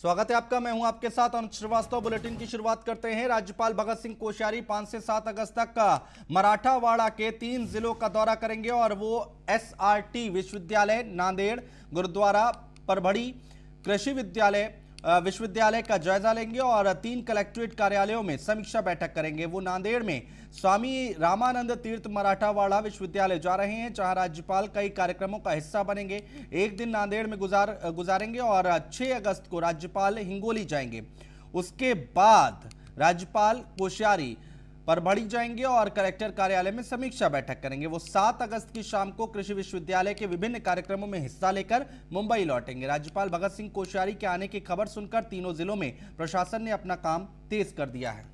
स्वागत है आपका मैं हूं आपके साथ अनुज श्रीवास्तव बुलेटिन की शुरुआत करते हैं राज्यपाल भगत सिंह कोश्यारी 5 से 7 अगस्त तक का मराठावाड़ा के तीन जिलों का दौरा करेंगे और वो एसआरटी विश्वविद्यालय नांदेड़ गुरुद्वारा परभड़ी कृषि विद्यालय विश्वविद्यालय का जायजा लेंगे और तीन कलेक्ट्रेट कार्यालयों में समीक्षा बैठक करेंगे वो नांदेड़ में स्वामी रामानंद तीर्थ मराठावाड़ा विश्वविद्यालय जा रहे हैं जहां राज्यपाल कई कार्यक्रमों का हिस्सा बनेंगे एक दिन नांदेड़ में गुजार गुजारेंगे और 6 अगस्त को राज्यपाल हिंगोली जाएंगे उसके बाद राज्यपाल कोश्यारी पर बढ़ी जाएंगे और कलेक्टर कार्यालय में समीक्षा बैठक करेंगे वो सात अगस्त की शाम को कृषि विश्वविद्यालय के विभिन्न कार्यक्रमों में हिस्सा लेकर मुंबई लौटेंगे राज्यपाल भगत सिंह कोश्यारी के आने की खबर सुनकर तीनों जिलों में प्रशासन ने अपना काम तेज कर दिया है